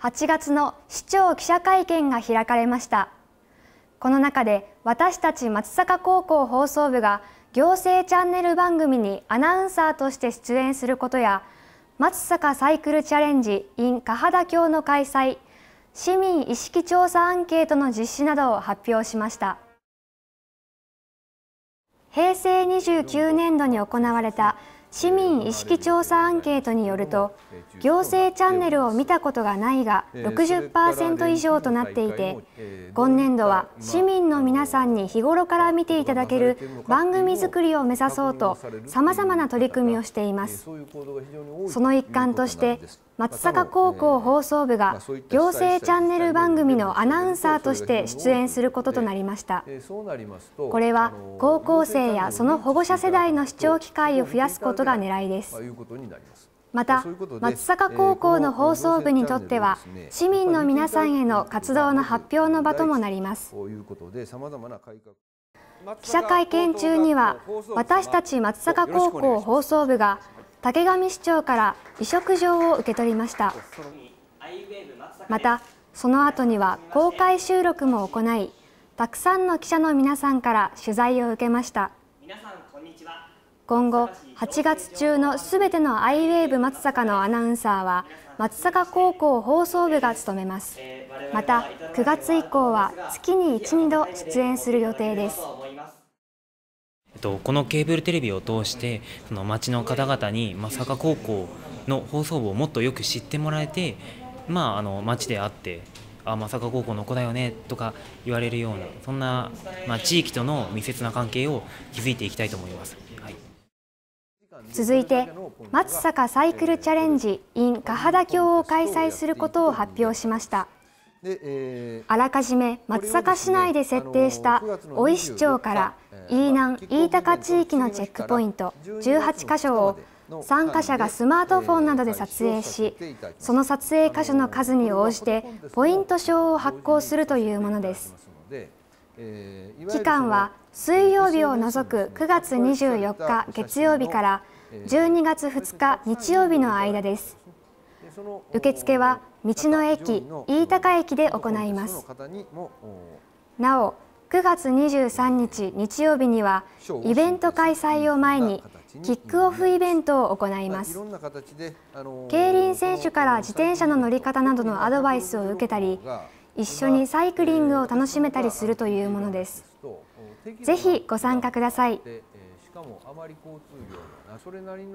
8月の市長記者会見が開かれましたこの中で私たち松阪高校放送部が行政チャンネル番組にアナウンサーとして出演することや松阪サイクルチャレンジ in 加田峡の開催市民意識調査アンケートの実施などを発表しました平成29年度に行われた市民意識調査アンケートによると行政チャンネルを見たことがないが60%以上となっていて今年度は市民の皆さんに日頃から見ていただける番組作りを目指そうとさまざまな取り組みをしています。その一環として松阪高校放送部が行政チャンネル番組のアナウンサーとして出演することとなりましたこれは高校生やその保護者世代の視聴機会を増やすことが狙いですまた松阪高校の放送部にとっては市民の皆さんへの活動の発表の場ともなります記者会見中には私たち松阪高校放送部が竹上市長から委嘱状を受け取りましたまたその後には公開収録も行いたくさんの記者の皆さんから取材を受けました今後8月中のすべてのアイウェーブ松阪のアナウンサーは松阪高校放送部が務めます。また9月以降は月に1、2度出演する予定です。このケーブルテレビを通してその町の方々に、まさか高校の放送部をもっとよく知ってもらえて、まあ、あの町であって「あまさか高校の子だよね」とか言われるようなそんな、まあ、地域との密接な関係を築いていきたいと思います。はい、続いて松坂サイクルチャレンジ in ヶ田峡を開催することを発表しました。あらかじめ松阪市内で設定した大石町から飯南飯高地域のチェックポイント18箇所を参加者がスマートフォンなどで撮影しその撮影箇所の数に応じてポイント証を発行するというものです期間は水曜日を除く9月24日月曜日から12月2日日曜日の間です受付は道の駅飯高駅で行いますなお9月23日日曜日にはイベント開催を前にキックオフイベントを行います競輪選手から自転車の乗り方などのアドバイスを受けたり一緒にサイクリングを楽しめたりするというものですぜひご参加ください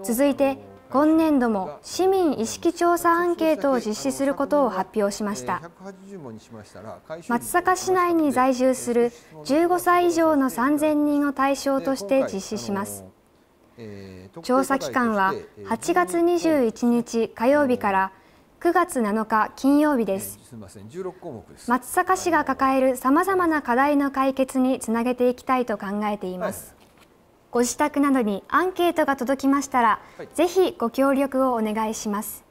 続いて今年度も市民意識調査アンケートを実施することを発表しました松阪市内に在住する15歳以上の3000人を対象として実施します調査期間は8月21日火曜日から9月7日金曜日です松阪市が抱えるさまざまな課題の解決につなげていきたいと考えていますご自宅などにアンケートが届きましたら、はい、ぜひご協力をお願いします